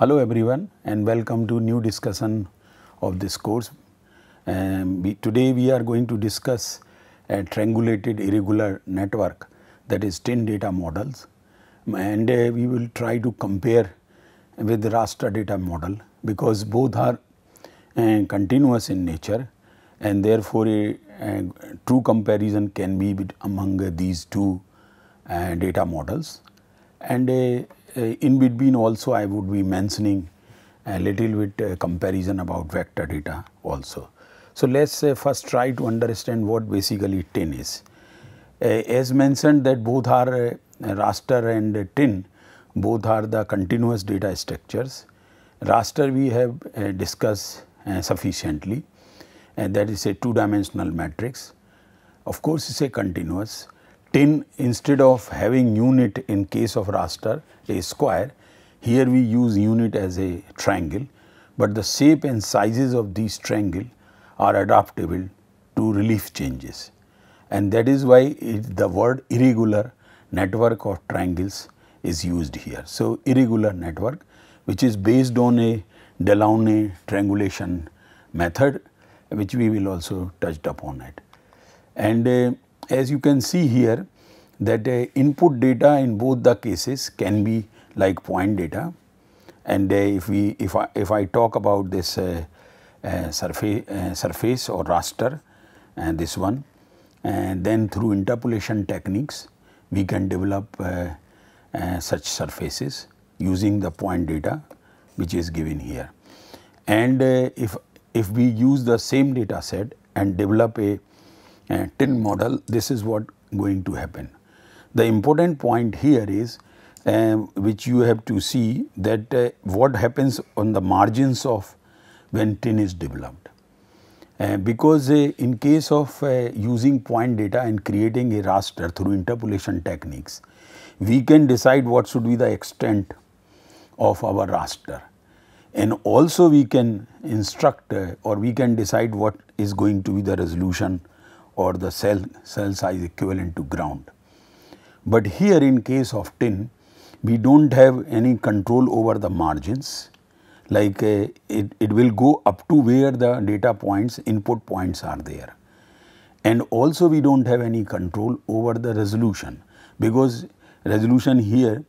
Hello everyone and welcome to new discussion of this course. Um, we, today we are going to discuss a triangulated irregular network that is 10 data models and uh, we will try to compare with raster data model because both are uh, continuous in nature and therefore a, uh, a uh, true comparison can be among uh, these two uh, data models and uh, in between also I would be mentioning a little bit uh, comparison about vector data also. So, let us uh, first try to understand what basically tin is. as mentioned that both are raster and tin, both are the continuous data structures. Raster we have discussed sufficiently and that is a two dimensional matrix. Of course, it is a continuous tin instead of having unit in case of raster a square here we use unit as a triangle but the shape and sizes of these triangle are adaptable to relief changes and that is why it, the word irregular network of triangles is used here. So, irregular network which is based on a Delaunay triangulation method which we will also touched upon it. And uh, as you can see here that uh, input data in both the cases can be like point data and uh, if we if I, if I talk about this uh, uh surface uh, surface or raster and uh, this one and then through interpolation techniques we can develop such surfaces using the point data which is given here and if if we use the same data set and develop a uh, tin model, this is what going to happen. The important point here is uh, which you have to see that uh, what happens on the margins of when tin is developed. Uh, because in case of using point data and creating a raster through interpolation techniques, we can decide what should be the extent of our raster and also we can instruct or we can decide what is going to be the resolution or the cell, cell size equivalent to ground. But here in case of tin, we do not have any control over the margins like uh, it, it will go up to where the data points, input points are there. And also we do not have any control over the resolution because resolution here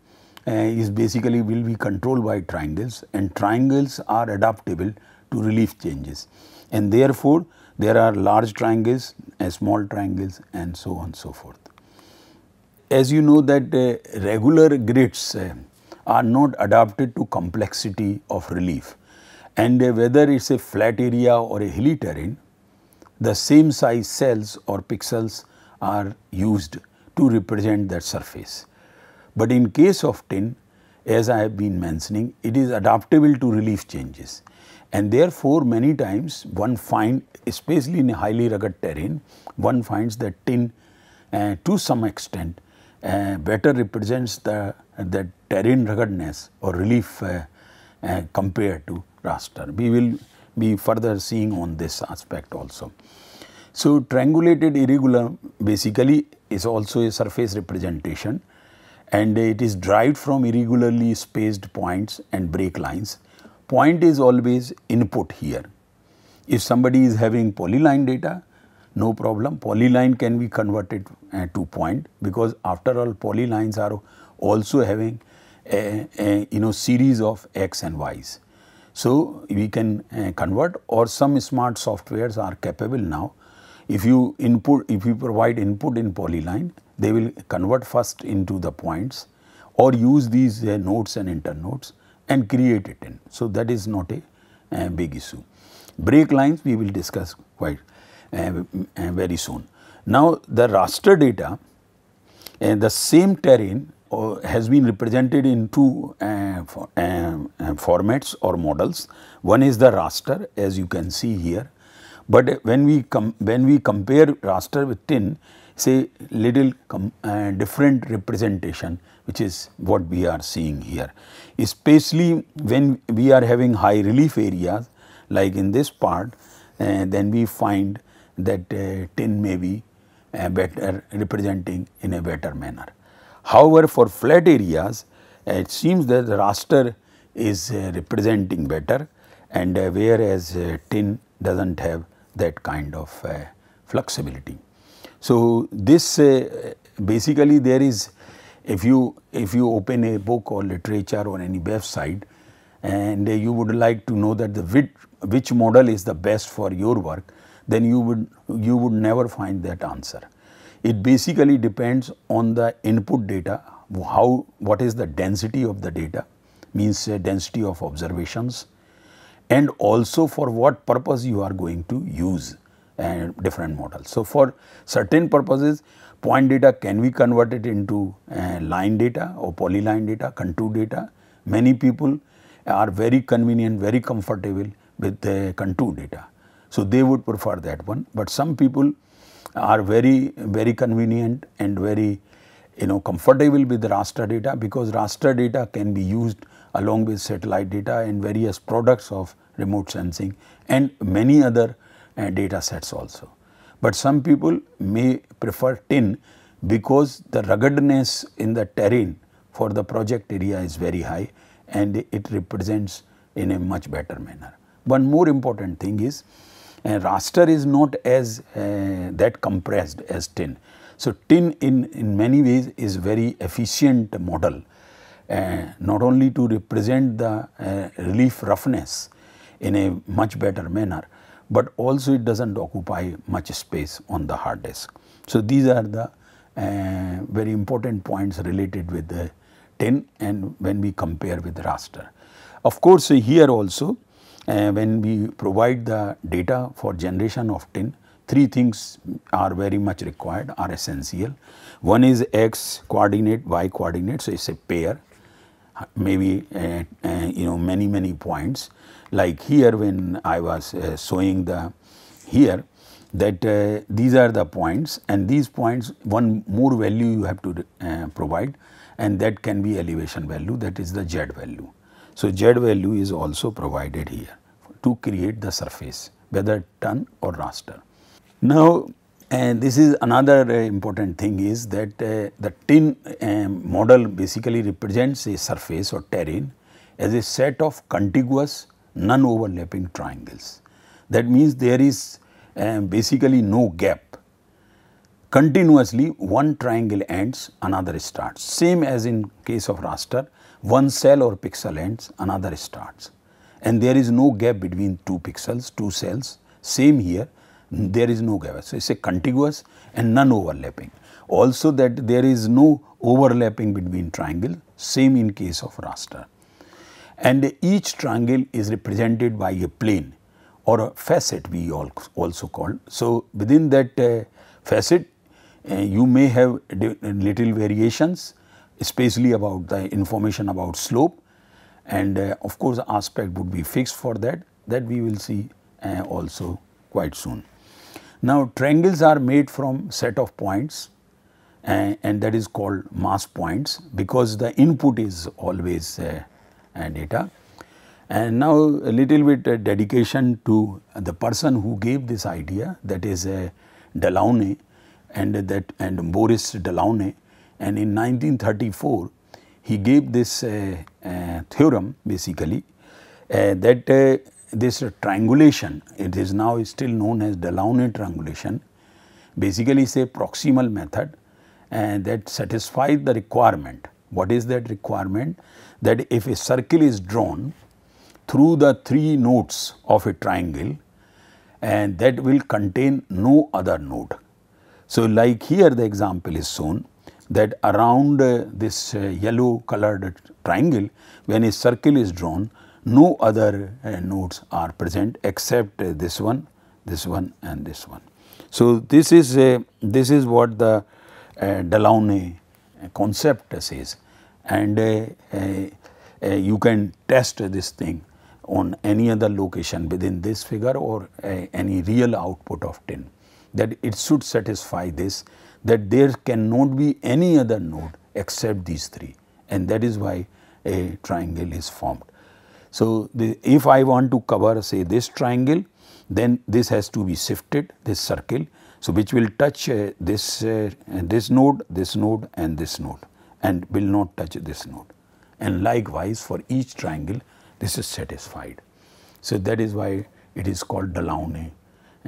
uh, is basically will be controlled by triangles and triangles are adaptable to relief changes. And therefore, there are large triangles, uh, small triangles and so on and so forth. As you know that uh, regular grids uh, are not adapted to complexity of relief and uh, whether it is a flat area or a hilly terrain, the same size cells or pixels are used to represent that surface. But in case of tin, as I have been mentioning, it is adaptable to relief changes. And therefore, many times one finds, especially in a highly rugged terrain, one finds that tin uh, to some extent uh, better represents the, the terrain ruggedness or relief uh, compared to raster. We will be further seeing on this aspect also. So, triangulated irregular basically is also a surface representation and it is derived from irregularly spaced points and break lines point is always input here. If somebody is having polyline data, no problem. Polyline can be converted uh, to point because after all polylines are also having a, a, you know series of x and y's. So we can uh, convert or some smart softwares are capable now. If you input, if you provide input in polyline, they will convert first into the points or use these uh, nodes and internodes and create it in. So, that is not a uh, big issue. Break lines we will discuss quite uh, uh, very soon. Now, the raster data and uh, the same terrain uh, has been represented in two uh, for, formats or models. One is the raster as you can see here, but when we when we compare raster with tin say little different representation which is what we are seeing here. Especially when we are having high relief areas like in this part, uh, then we find that uh, tin may be uh, better representing in a better manner. However, for flat areas, it seems that the raster is representing better and whereas tin does not have that kind of flexibility. So, this basically there is if you if you open a book or literature or any website and you would like to know that the which, which model is the best for your work then you would you would never find that answer it basically depends on the input data how what is the density of the data means density of observations and also for what purpose you are going to use and uh, different models so for certain purposes Point data can we convert it into uh, line data or polyline data, contour data. Many people are very convenient, very comfortable with the contour data. So they would prefer that one. But some people are very, very convenient and very, you know, comfortable with raster data because raster data can be used along with satellite data and various products of remote sensing and many other uh, data sets also. But some people may prefer tin because the ruggedness in the terrain for the project area is very high and it represents in a much better manner. One more important thing is a raster is not as uh, that compressed as tin. So, tin in, in many ways is very efficient model uh, not only to represent the uh, relief roughness in a much better manner, but also it does not occupy much space on the hard disk. So, these are the uh, very important points related with the tin and when we compare with raster. Of course, here also uh, when we provide the data for generation of tin, three things are very much required are essential. One is x coordinate, y coordinate, so it is a pair maybe uh, uh, you know many many points like here when I was uh, showing the here that uh, these are the points and these points one more value you have to uh, provide and that can be elevation value that is the z value. So, z value is also provided here to create the surface whether ton or raster. Now, and uh, this is another uh, important thing is that uh, the tin model basically represents a surface or terrain as a set of contiguous non-overlapping triangles. That means there is um, basically no gap. Continuously one triangle ends, another starts. Same as in case of raster, one cell or pixel ends, another starts. And there is no gap between two pixels, two cells. Same here, there is no gap. So, it is a contiguous and non overlapping. Also that there is no overlapping between triangle, same in case of raster. And each triangle is represented by a plane or a facet we also called. So, within that uh, facet uh, you may have little variations especially about the information about slope and uh, of course aspect would be fixed for that that we will see uh, also quite soon. Now triangles are made from set of points uh, and that is called mass points because the input is always uh, data and now a little bit uh, dedication to the person who gave this idea that is uh, Delaunay and that and Boris Delaunay and in 1934 he gave this uh, uh theorem basically uh, that uh, this triangulation it is now still known as Delaunay triangulation basically is a proximal method that satisfies the requirement. What is that requirement? That if a circle is drawn through the three nodes of a triangle and that will contain no other node. So, like here the example is shown that around uh, this uh, yellow colored triangle when a circle is drawn no other uh, nodes are present except uh, this one, this one and this one. So, this is uh, this is what the uh, Delaunay concept says and you can test this thing on any other location within this figure or a, any real output of 10 that it should satisfy this that there cannot be any other node except these three and that is why a triangle is formed. So, the, if I want to cover say this triangle then this has to be shifted this circle. So, which will touch uh, this uh, this node, this node and this node and will not touch this node and likewise for each triangle this is satisfied. So that is why it is called Dalaune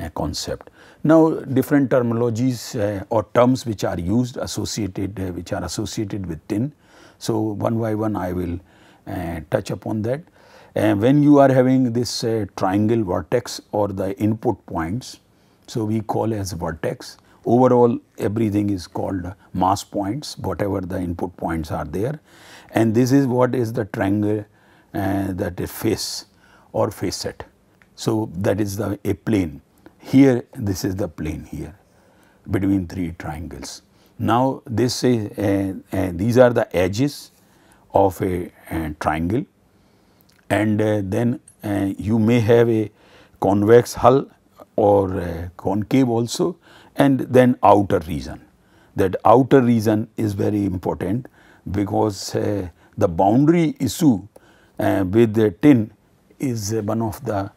uh, concept. Now different terminologies uh, or terms which are used associated uh, which are associated with tin. So one by one I will uh, touch upon that. Uh, when you are having this uh, triangle vertex or the input points, so we call as vertex. Overall everything is called mass points whatever the input points are there and this is what is the triangle uh, that a face or facet. So, that is the a plane here this is the plane here between three triangles. Now, this is uh, uh, these are the edges of a uh, triangle and uh, then uh, you may have a convex hull or concave also and then outer region. That outer region is very important because the boundary issue uh, with the tin is one of the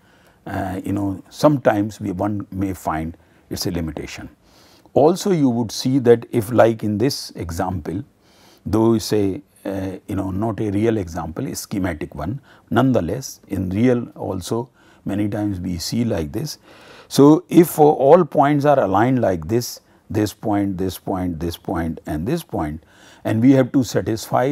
uh, you know sometimes we one may find it's a limitation. Also you would see that if like in this example though you say uh, you know not a real example a schematic one nonetheless in real also many times we see like this. So if all points are aligned like this this point this point this point and this point and we have to satisfy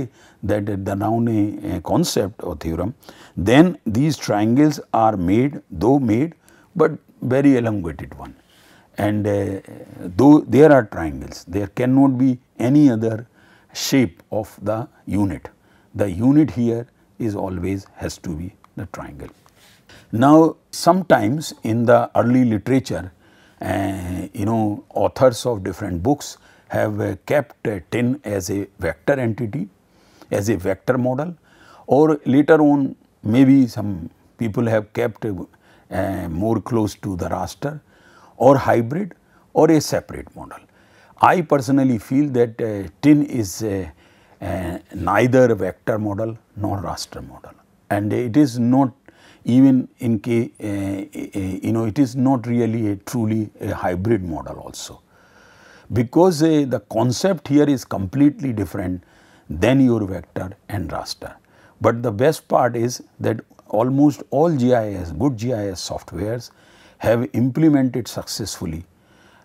that the Danaune eh, concept or theorem, then these triangles are made, though made, but very elongated one. And uh, though there are triangles, there cannot be any other shape of the unit. The unit here is always has to be the triangle. Now, sometimes in the early literature, uh, you know, authors of different books have uh, kept uh, tin as a vector entity, as a vector model or later on maybe some people have kept uh, uh, more close to the raster or hybrid or a separate model. I personally feel that uh, tin is uh, neither vector model nor raster model and it is not even in case, you know it is not really a truly a hybrid model also because uh, the concept here is completely different than your vector and raster. But the best part is that almost all GIS, good GIS softwares have implemented successfully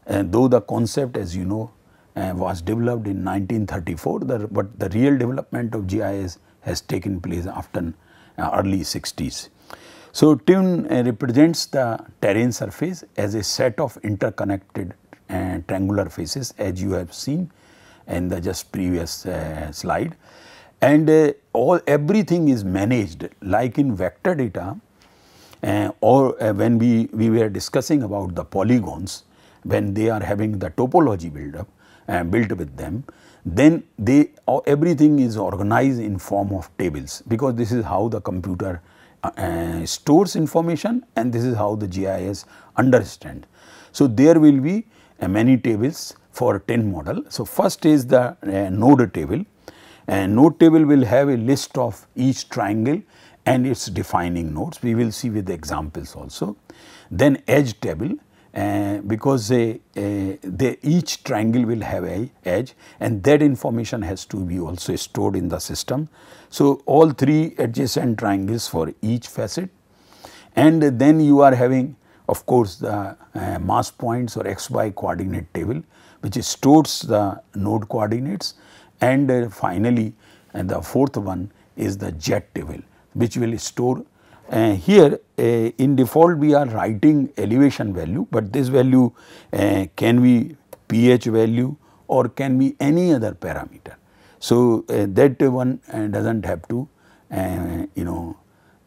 and though the concept as you know uh, was developed in 1934, the, but the real development of GIS has taken place after uh, early 60s. So, TUN uh, represents the terrain surface as a set of interconnected and triangular faces as you have seen in the just previous uh, slide and uh, all everything is managed like in vector data uh, or uh, when we, we were discussing about the polygons when they are having the topology build up uh, built with them then they everything is organized in form of tables because this is how the computer uh, stores information and this is how the GIS understand. So, there will be uh, many tables for a 10 model. So, first is the uh, node table and node table will have a list of each triangle and its defining nodes. We will see with examples also. Then edge table uh, because uh, they each triangle will have a edge and that information has to be also stored in the system. So, all three adjacent triangles for each facet and then you are having of course, the uh, mass points or xy coordinate table which stores the node coordinates and uh, finally, and uh, the fourth one is the jet table which will store uh, here uh, in default we are writing elevation value, but this value uh, can be pH value or can be any other parameter. So, uh, that one uh, does not have to you know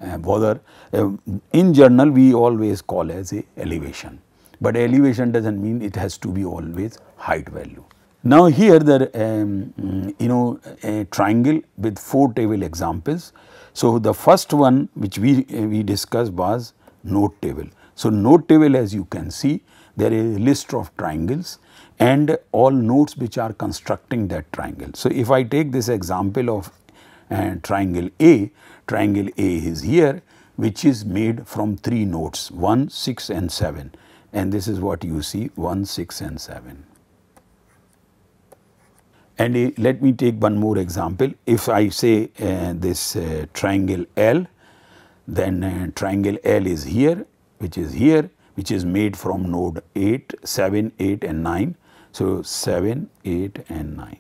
Eh, bother. Eh, in general we always call as a elevation, but elevation does not mean it has to be always height value. Now here the um, you know a triangle with four table examples. So the first one which we uh, we discussed was node table. So node table as you can see there is a list of triangles and all nodes which are constructing that triangle. So if I take this example of and uh, triangle A, triangle A is here which is made from three nodes 1, 6 and 7 and this is what you see 1, 6 and 7. And uh, let me take one more example. If I say uh, this uh, triangle L, then uh, triangle L is here, which is here, which is made from node 8, 7, 8 and 9. So, 7, 8 and 9.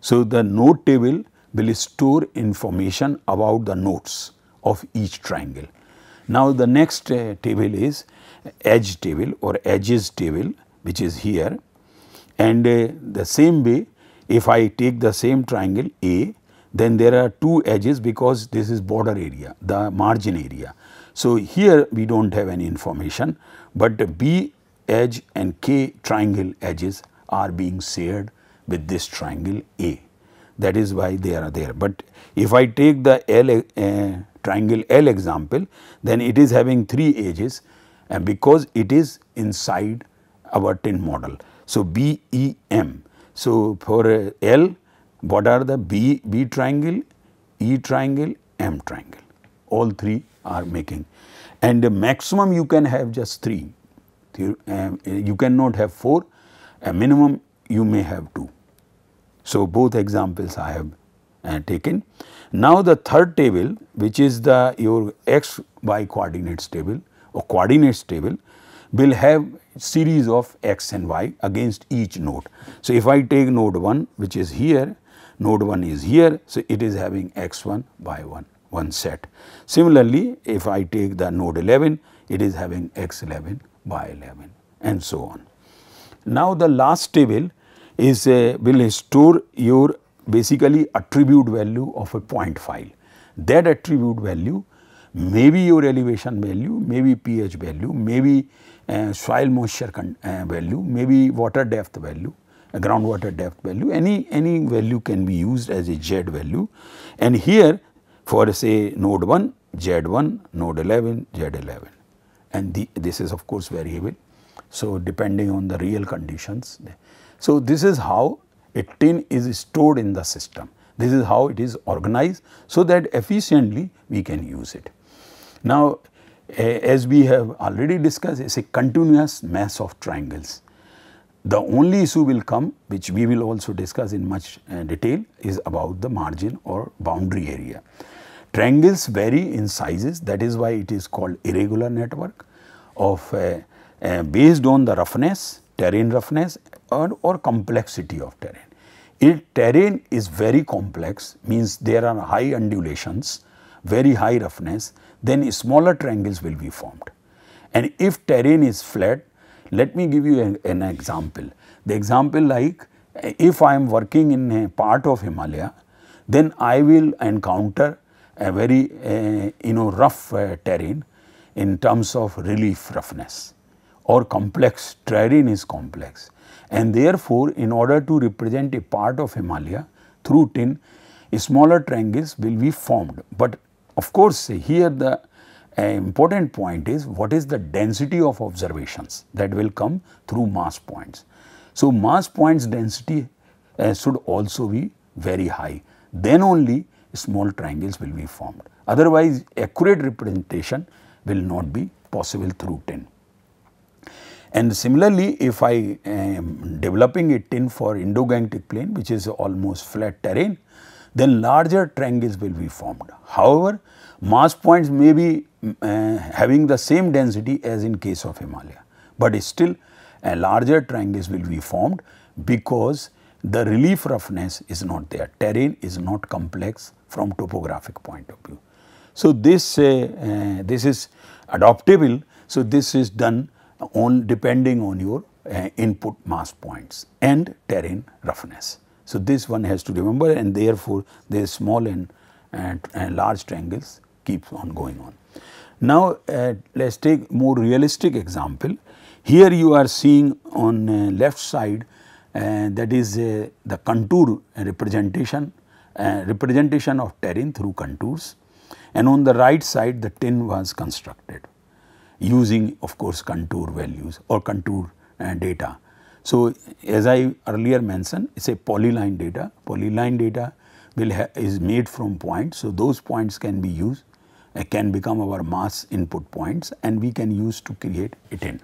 So, the node table will store information about the nodes of each triangle. Now, the next uh, table is edge table or edges table which is here and uh, the same way if I take the same triangle A then there are two edges because this is border area the margin area. So, here we do not have any information but B edge and K triangle edges are being shared with this triangle A that is why they are there. But if I take the L uh, triangle L example then it is having 3 edges and because it is inside our tin model. So, B E M. So, for uh, L what are the B, B triangle, E triangle, M triangle all 3 are making and the maximum you can have just 3 eh, you cannot have 4 a minimum you may have 2 so, both examples I have uh, taken. Now, the third table which is the your x y coordinates table or coordinates table will have series of x and y against each node. So, if I take node 1 which is here, node 1 is here. So, it is having x1, y1, one set. Similarly, if I take the node 11, it is having x11, y11 and so on. Now, the last table is a, will store your basically attribute value of a point file. That attribute value may be your elevation value, may be pH value, may be uh, soil moisture uh, value, may be water depth value, uh, groundwater depth value, any, any value can be used as a Z value. And here for say node 1, Z1, node 11, Z11 and the, this is of course variable. So, depending on the real conditions so, this is how a tin is stored in the system. This is how it is organized so that efficiently we can use it. Now, as we have already discussed, it's a continuous mass of triangles. The only issue will come, which we will also discuss in much uh, detail, is about the margin or boundary area. Triangles vary in sizes, that is why it is called irregular network of uh, uh, based on the roughness, terrain roughness or, or complexity of terrain. If terrain is very complex, means there are high undulations, very high roughness, then smaller triangles will be formed. And if terrain is flat, let me give you an, an example. The example like if I am working in a part of Himalaya, then I will encounter a very uh, you know rough uh, terrain in terms of relief roughness or complex, terrain is complex. And therefore, in order to represent a part of Himalaya through tin, smaller triangles will be formed. But of course, here the uh, important point is what is the density of observations that will come through mass points. So, mass points density uh, should also be very high. Then only small triangles will be formed. Otherwise, accurate representation will not be possible through tin. And similarly, if I am developing a tin for Indo-Gangetic plain, which is almost flat terrain, then larger triangles will be formed. However, mass points may be mm, uh, having the same density as in case of Himalaya, but still uh, larger triangles will be formed because the relief roughness is not there, terrain is not complex from topographic point of view. So, this, uh, uh this is adoptable, so this is done on depending on your uh, input mass points and terrain roughness. So, this one has to remember and therefore, the small and, and, and large triangles keeps on going on. Now, uh, let us take more realistic example. Here you are seeing on uh, left side uh, that is uh, the contour representation uh, representation of terrain through contours and on the right side the tin was constructed using of course contour values or contour uh, data. So, as I earlier mentioned it is a polyline data, polyline data will is made from points. So, those points can be used uh, can become our mass input points and we can use to create a tin.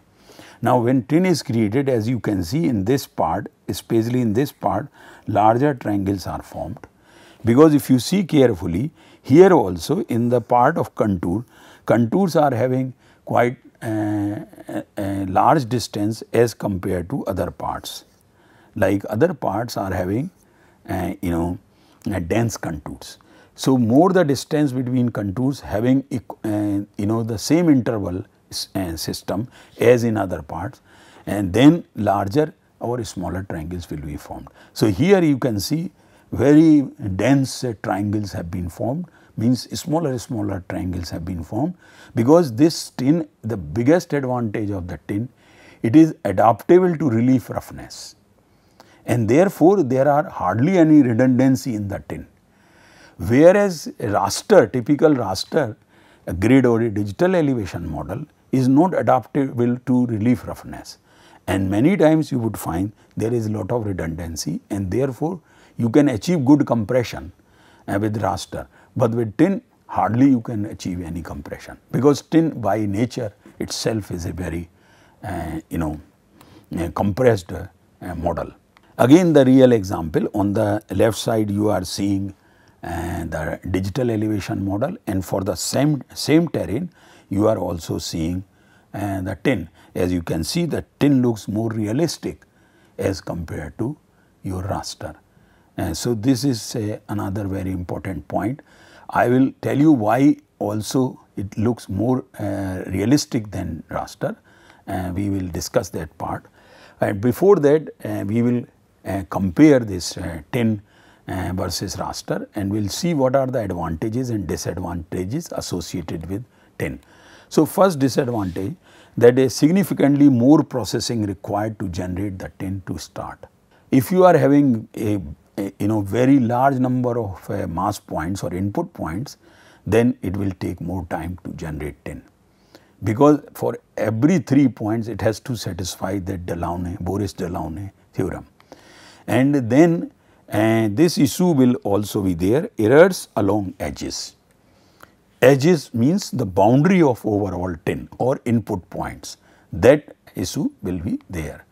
Now, when tin is created as you can see in this part especially in this part larger triangles are formed because if you see carefully here also in the part of contour contours are having quite large distance as compared to other parts. Like other parts are having uh, you know uh, dense contours. So, more the distance between contours having uh, you know the same interval system as in other parts and then larger or smaller triangles will be formed. So, here you can see very dense triangles have been formed means smaller smaller triangles have been formed because this tin the biggest advantage of the tin it is adaptable to relief roughness and therefore there are hardly any redundancy in the tin whereas raster typical raster a grid or a digital elevation model is not adaptable to relief roughness and many times you would find there is lot of redundancy and therefore you can achieve good compression uh, with raster but with tin, hardly you can achieve any compression because tin by nature itself is a very, uh, you know, compressed uh, model. Again the real example on the left side you are seeing uh, the digital elevation model and for the same, same terrain you are also seeing uh, the tin. As you can see the tin looks more realistic as compared to your raster. Uh, so this is uh, another very important point I will tell you why also it looks more uh, realistic than raster. Uh, we will discuss that part. And uh, before that, uh, we will uh, compare this uh, tin versus raster and we will see what are the advantages and disadvantages associated with tin. So, first disadvantage that is significantly more processing required to generate the tin to start. If you are having a Eh, you know very large number of uh, mass points or input points then it will take more time to generate 10 because for every 3 points it has to satisfy the Delaunay, Boris Delaunay theorem and then uh, this issue will also be there errors along edges. Edges means the boundary of overall 10 or input points that issue will be there.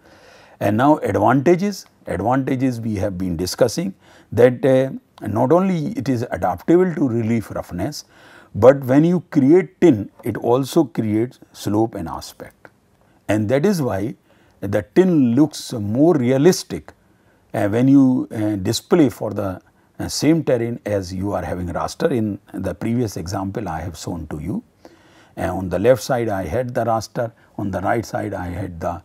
And now advantages, advantages we have been discussing that uh, not only it is adaptable to relief roughness, but when you create tin, it also creates slope and aspect. And that is why the tin looks more realistic uh, when you uh, display for the uh, same terrain as you are having raster in the previous example I have shown to you. Uh, on the left side I had the raster, on the right side I had the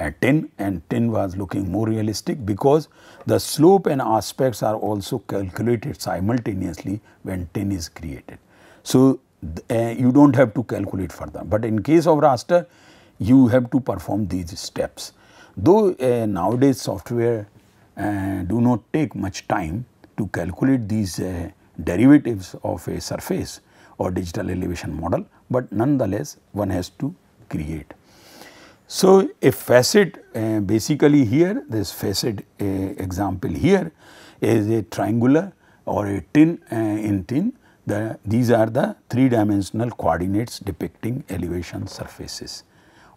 at 10 and 10 was looking more realistic because the slope and aspects are also calculated simultaneously when 10 is created. So, uh, you do not have to calculate further, but in case of raster you have to perform these steps. Though uh, nowadays software uh, do not take much time to calculate these derivatives of a surface or digital elevation model, but nonetheless one has to create. So, a facet uh, basically here this facet uh, example here is a triangular or a tin uh, in tin the, these are the three dimensional coordinates depicting elevation surfaces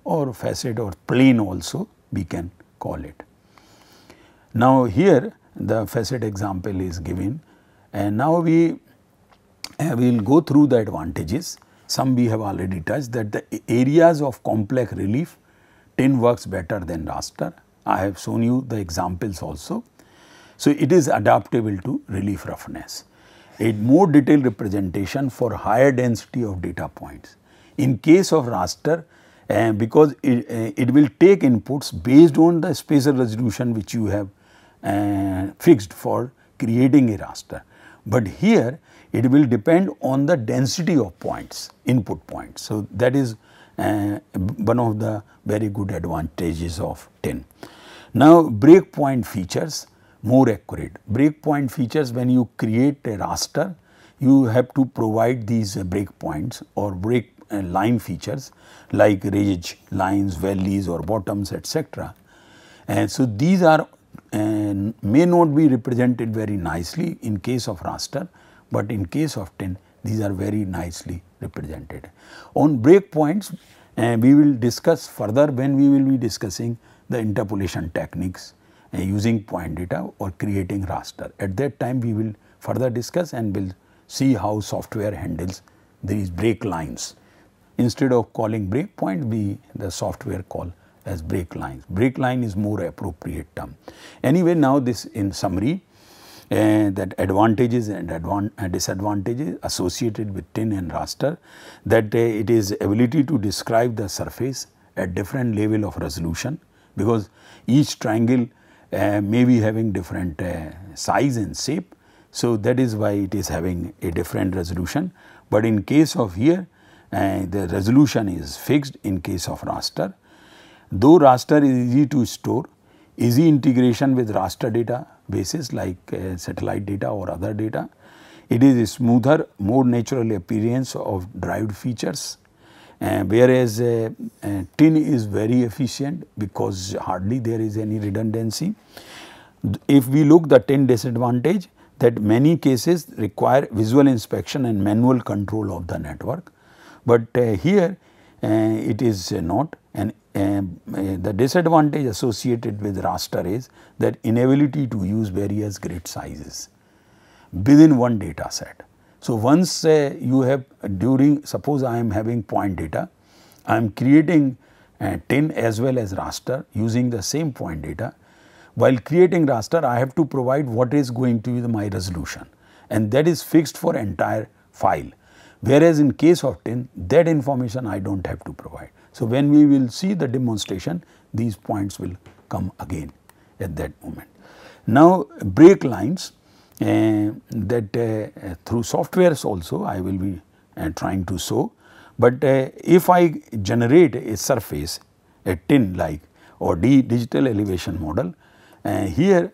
or facet or plane also we can call it. Now, here the facet example is given and now we uh, will go through the advantages some we have already touched that the areas of complex relief tin works better than raster. I have shown you the examples also. So, it is adaptable to relief roughness. A more detailed representation for higher density of data points. In case of raster, uh, because it, uh, it, will take inputs based on the spatial resolution which you have uh, fixed for creating a raster. But here it will depend on the density of points, input points. So, that is uh, one of the very good advantages of tin. Now breakpoint features more accurate. Breakpoint features when you create a raster you have to provide these uh, breakpoints or break uh, line features like ridge, lines, valleys or bottoms etc. And so these are uh, may not be represented very nicely in case of raster but in case of tin. These are very nicely represented. On breakpoints, uh, eh, we will discuss further when we will be discussing the interpolation techniques uh, using point data or creating raster. At that time, we will further discuss and we will see how software handles these break lines. Instead of calling breakpoint, we the software call as break lines. Break line is more appropriate term. Anyway, now this in summary, Eh, that advantages and uh, disadvantages associated with tin and raster, that uh, it is ability to describe the surface at different level of resolution because each triangle uh, may be having different size and shape. So, that is why it is having a different resolution, but in case of here the resolution is fixed in case of raster. Though raster is easy to store, easy integration with raster data basis like uh, satellite data or other data. It is a smoother, more natural appearance of derived features. Uh, whereas uh, uh, tin is very efficient because hardly there is any redundancy. If we look the tin disadvantage that many cases require visual inspection and manual control of the network. But uh, here uh, it is uh, not and eh, the disadvantage associated with raster is that inability to use various grid sizes within one data set. So, once uh, you have during suppose I am having point data, I am creating uh, eh, 10 as well as raster using the same point data. While creating raster I have to provide what is going to be the, my resolution and that is fixed for entire file. Whereas in case of 10 that information I do not have to provide. So, when we will see the demonstration these points will come again at that moment. Now, break lines uh, that uh, through softwares also I will be uh, trying to show. But uh, if I generate a surface a tin like or D digital elevation model uh, here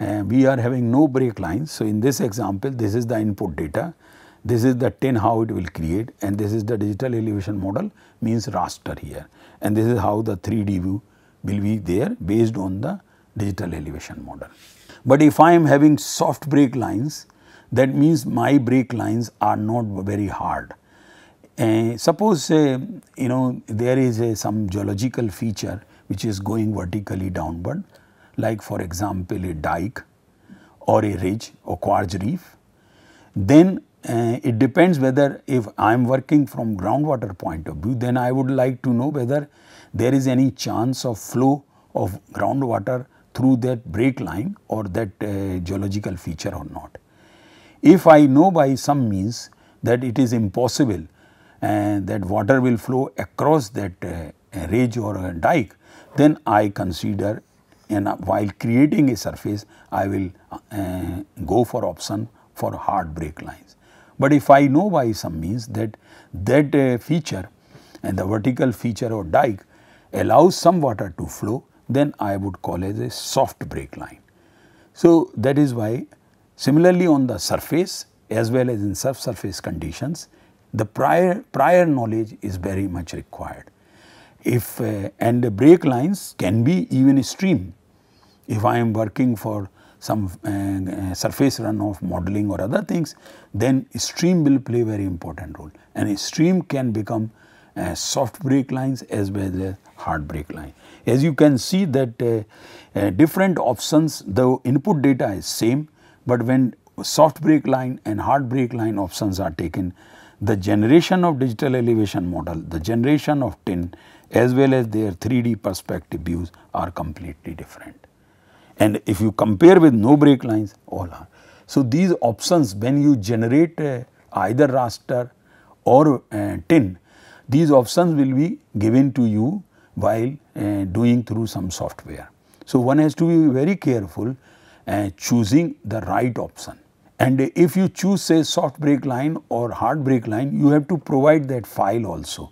uh, we are having no break lines. So, in this example this is the input data this is the 10 how it will create and this is the digital elevation model means raster here and this is how the 3D view will be there based on the digital elevation model. But if I am having soft break lines that means my break lines are not very hard. Uh, suppose uh, you know there is a some geological feature which is going vertically downward like for example a dike or a ridge or quartz reef then uh, it depends whether if I am working from groundwater point of view, then I would like to know whether there is any chance of flow of groundwater through that break line or that uh, geological feature or not. If I know by some means that it is impossible uh, that water will flow across that uh, ridge or dike, then I consider and while creating a surface, I will uh, go for option for hard break lines. But if I know by some means that that uh, feature and the vertical feature or dike allows some water to flow, then I would call it a soft break line. So, that is why similarly on the surface as well as in subsurface conditions, the prior, prior knowledge is very much required. If uh, and the break lines can be even a stream. If I am working for some uh, uh surface runoff modeling or other things, then stream will play very important role. And stream can become uh, soft brake lines as well as hard brake line. As you can see that uh, uh, different options, the input data is same, but when soft brake line and hard brake line options are taken, the generation of digital elevation model, the generation of tin as well as their 3D perspective views are completely different. And if you compare with no break lines, all are. So these options when you generate uh, either raster or uh, tin, these options will be given to you while uh, doing through some software. So one has to be very careful uh, choosing the right option. And if you choose say soft break line or hard break line, you have to provide that file also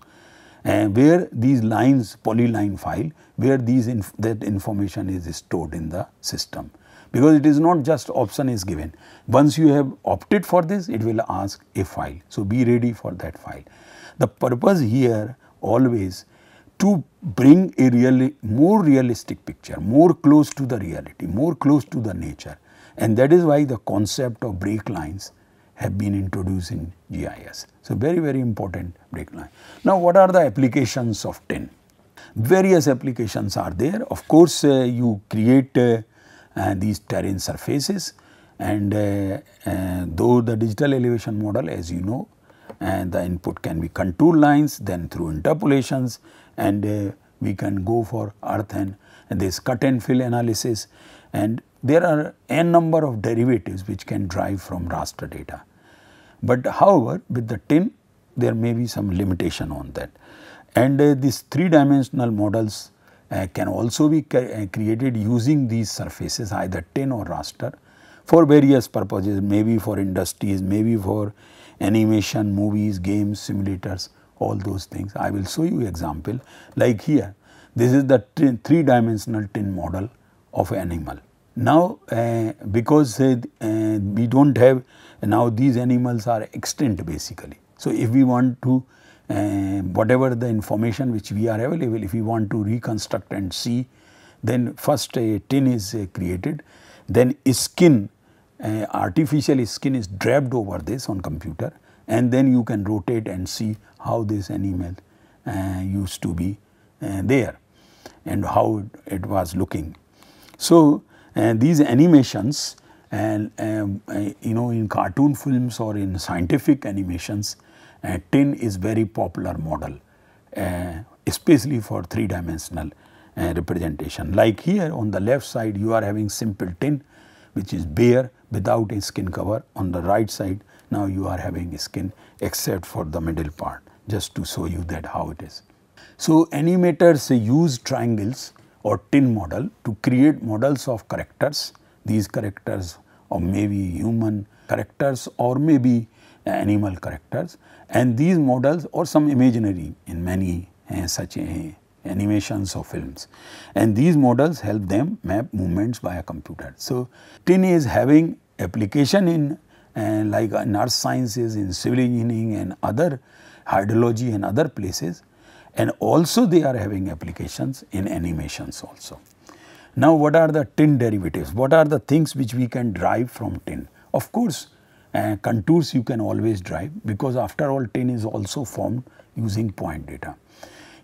uh, where these lines polyline file where these inf that information is stored in the system because it is not just option is given. Once you have opted for this, it will ask a file. So, be ready for that file. The purpose here always to bring a really more realistic picture, more close to the reality, more close to the nature. And that is why the concept of break lines have been introduced in GIS. So, very, very important break line. Now, what are the applications of ten? Various applications are there. Of course, uh, you create uh, uh, these terrain surfaces and though the digital elevation model as you know and the input can be contour lines then through interpolations and we can go for earth and, and this cut and fill analysis and there are n number of derivatives which can drive from raster data. But however, with the tin there may be some limitation on that. And uh, these three dimensional models uh, can also be uh, created using these surfaces either tin or raster for various purposes maybe for industries, maybe for animation, movies, games, simulators all those things. I will show you example like here this is the three dimensional tin model of animal. Now, uh, because uh, uh we do not have now these animals are extinct basically. So, if we want to uh, whatever the information which we are available, if we want to reconstruct and see, then first a tin is uh, created, then skin, uh, artificial skin is draped over this on computer and then you can rotate and see how this animal uh, used to be uh, there and how it was looking. So, uh, these animations and you know in cartoon films or in scientific animations uh, tin is very popular model uh, especially for three dimensional uh, representation. Like here on the left side you are having simple tin which is bare without a skin cover. On the right side now you are having skin except for the middle part just to show you that how it is. So animators use triangles or tin model to create models of characters. These characters or maybe human characters or maybe animal characters and these models or some imaginary in many uh, such uh, animations or films and these models help them map movements by a computer. So, TIN is having application in eh, uh, like in earth sciences, in civil engineering and other hydrology and other places and also they are having applications in animations also. Now, what are the tin derivatives? What are the things which we can derive from tin? Of course, uh, contours you can always drive because after all 10 is also formed using point data.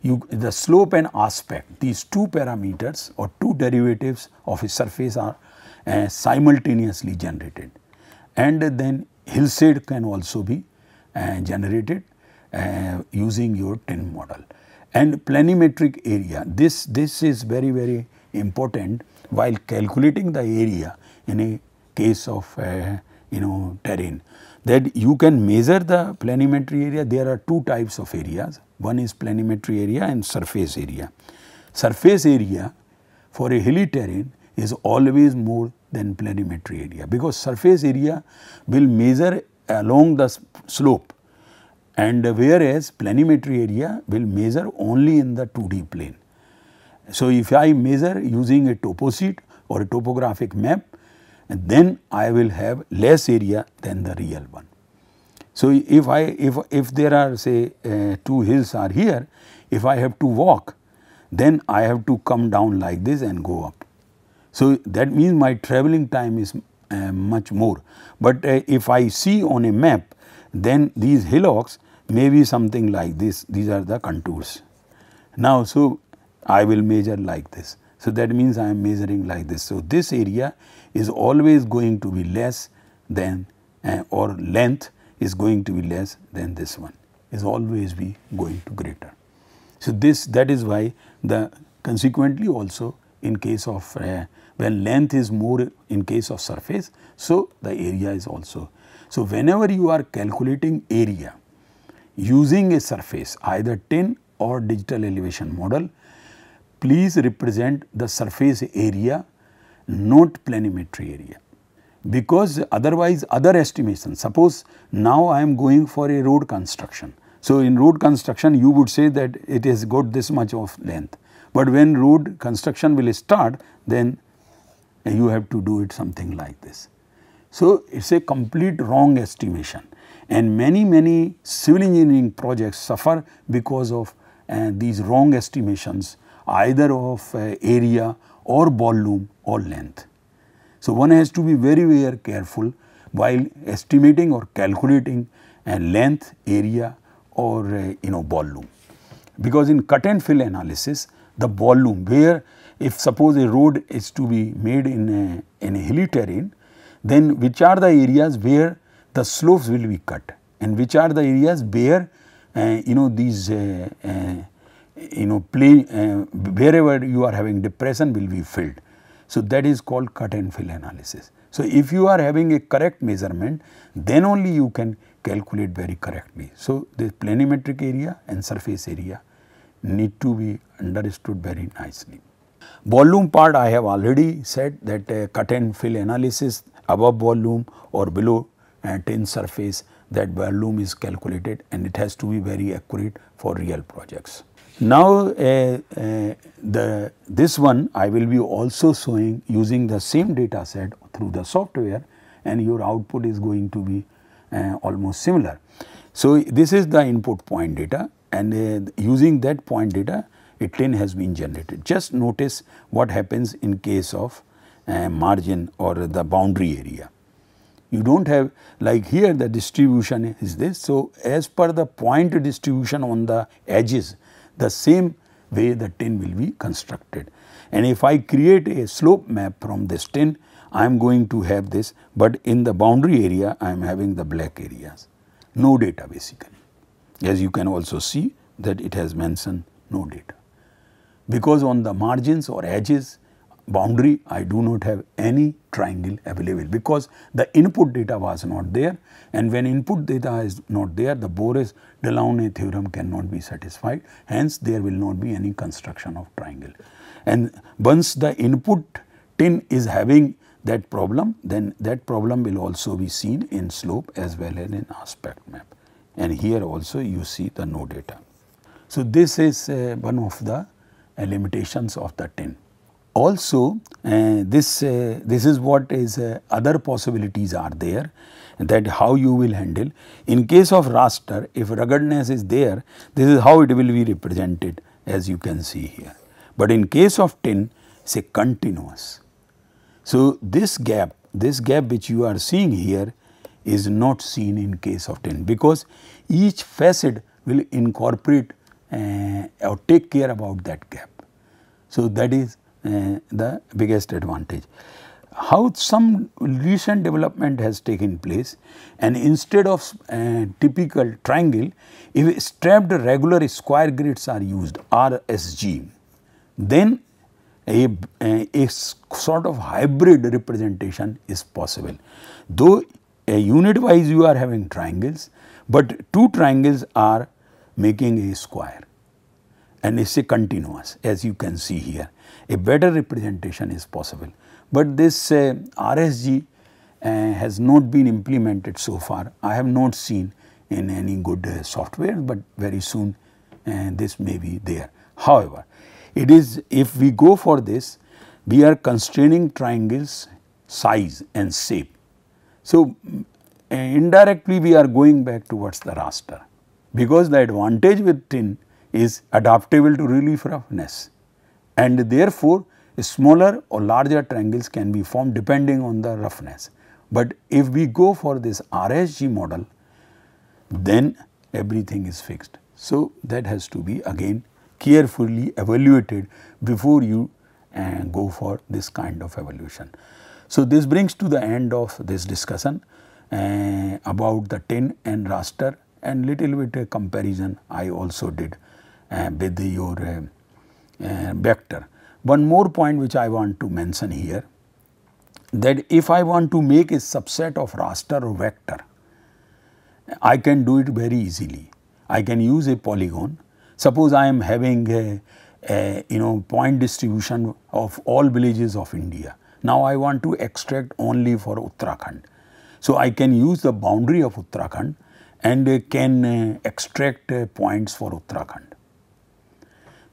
You, the slope and aspect these two parameters or two derivatives of a surface are uh, simultaneously generated and then hillside can also be uh, generated uh, using your 10 model and planimetric area this this is very very important while calculating the area in a case of uh, you know terrain that you can measure the planimetry area. There are two types of areas. One is planimetry area and surface area. Surface area for a hilly terrain is always more than planimetry area because surface area will measure along the slope and whereas planimetry area will measure only in the 2D plane. So, if I measure using a topo sheet or a topographic map and then I will have less area than the real one. So, if I if, if there are say uh, two hills are here, if I have to walk then I have to come down like this and go up. So, that means my traveling time is uh, much more, but uh, if I see on a map then these hillocks may be something like this, these are the contours. Now, so I will measure like this. So, that means I am measuring like this. So, this area is always going to be less than uh, or length is going to be less than this one is always be going to greater. So, this that is why the consequently also in case of uh, when length is more in case of surface. So, the area is also. So, whenever you are calculating area using a surface either tin or digital elevation model, please represent the surface area not planimetry area because otherwise other estimation suppose now I am going for a road construction. So, in road construction you would say that it has got this much of length but when road construction will start then you have to do it something like this. So, it is a complete wrong estimation and many many civil engineering projects suffer because of uh, these wrong estimations either of uh, area or volume or length. So, one has to be very very careful while estimating or calculating a length, area or a, uh, you know volume. Because in cut and fill analysis the volume where if suppose a road is to be made in a, in a hilly terrain then which are the areas where the slopes will be cut and which are the areas where uh, you know these uh, uh, you know play uh, wherever you are having depression will be filled. So, that is called cut and fill analysis. So, if you are having a correct measurement, then only you can calculate very correctly. So, the planimetric area and surface area need to be understood very nicely. Volume part I have already said that uh, cut and fill analysis above volume or below uh, tin surface that volume is calculated and it has to be very accurate for real projects. Now, uh, uh, the, this one I will be also showing using the same data set through the software and your output is going to be uh, almost similar. So, this is the input point data and using that point data a train has been generated. Just notice what happens in case of margin or the boundary area. You do not have like here the distribution is this. So, as per the point distribution on the edges the same way the tin will be constructed. And if I create a slope map from this tin, I am going to have this, but in the boundary area I am having the black areas, no data basically. As you can also see that it has mentioned no data. Because on the margins or edges boundary I do not have any triangle available because the input data was not there and when input data is not there the Boris-Delaunay theorem cannot be satisfied hence there will not be any construction of triangle. And once the input tin is having that problem then that problem will also be seen in slope as well as in aspect map and here also you see the no data. So, this is uh, one of the uh, limitations of the tin also uh, this uh, this is what is uh, other possibilities are there that how you will handle in case of raster if ruggedness is there this is how it will be represented as you can see here but in case of tin say continuous so this gap this gap which you are seeing here is not seen in case of tin because each facet will incorporate uh, or take care about that gap so that is uh, the biggest advantage. How some recent development has taken place and instead of uh, typical triangle, if strapped regular square grids are used RSG, then a, uh, a sort of hybrid representation is possible. Though a unit wise you are having triangles, but two triangles are making a square and is continuous as you can see here. A better representation is possible, but this uh, RSG uh, has not been implemented so far. I have not seen in any good uh, software, but very soon uh, this may be there. However, it is if we go for this, we are constraining triangles size and shape. So, uh, indirectly we are going back towards the raster because the advantage with thin is adaptable to relief roughness and therefore smaller or larger triangles can be formed depending on the roughness. But if we go for this RSG model then everything is fixed. So that has to be again carefully evaluated before you uh, go for this kind of evolution. So this brings to the end of this discussion uh, about the tin and raster and little bit of comparison I also did with uh, your vector. Uh, uh, One more point which I want to mention here that if I want to make a subset of raster or vector, I can do it very easily. I can use a polygon. Suppose I am having a, a, you know point distribution of all villages of India. Now I want to extract only for Uttarakhand. So I can use the boundary of Uttarakhand and can extract points for Uttarakhand.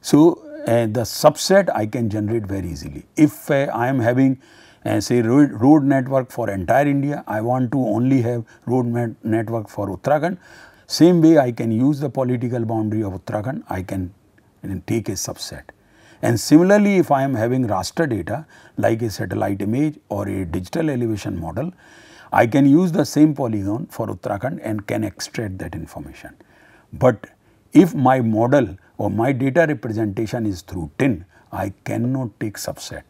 So, uh, the subset I can generate very easily. If uh, I am having uh, say road, road, network for entire India, I want to only have road network for Uttarakhand. Same way I can use the political boundary of Uttarakhand, I can take a subset. And similarly, if I am having raster data like a satellite image or a digital elevation model, I can use the same polygon for Uttarakhand and can extract that information. But if my model or my data representation is through ten. I cannot take subset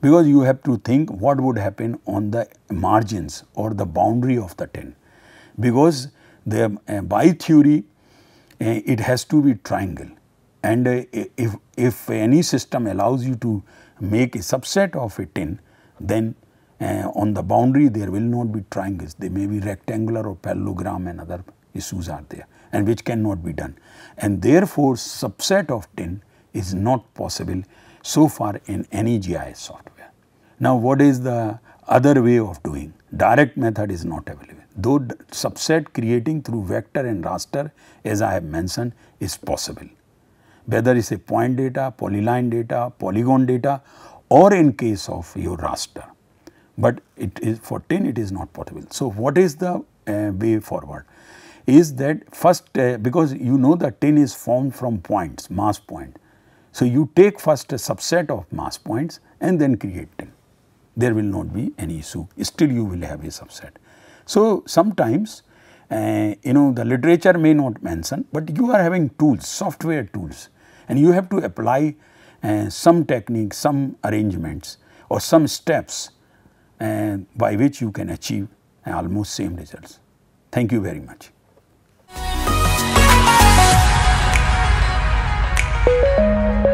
because you have to think what would happen on the margins or the boundary of the ten. because the, uh, by theory uh, it has to be triangle and uh, if, if any system allows you to make a subset of a ten, then uh, on the boundary there will not be triangles they may be rectangular or parallelogram and other issues are there and which cannot be done and therefore subset of 10 is not possible so far in any GIS software. Now what is the other way of doing? Direct method is not available though subset creating through vector and raster as I have mentioned is possible. Whether it's a point data, polyline data, polygon data or in case of your raster. But it is for 10 it is not possible. So what is the uh, way forward? is that first uh, because you know the tin is formed from points, mass point. So, you take first a subset of mass points and then create tin. There will not be any issue, still you will have a subset. So, sometimes uh, you know the literature may not mention, but you are having tools, software tools and you have to apply uh, some techniques, some arrangements or some steps uh, by which you can achieve uh, almost same results. Thank you very much. Thank you.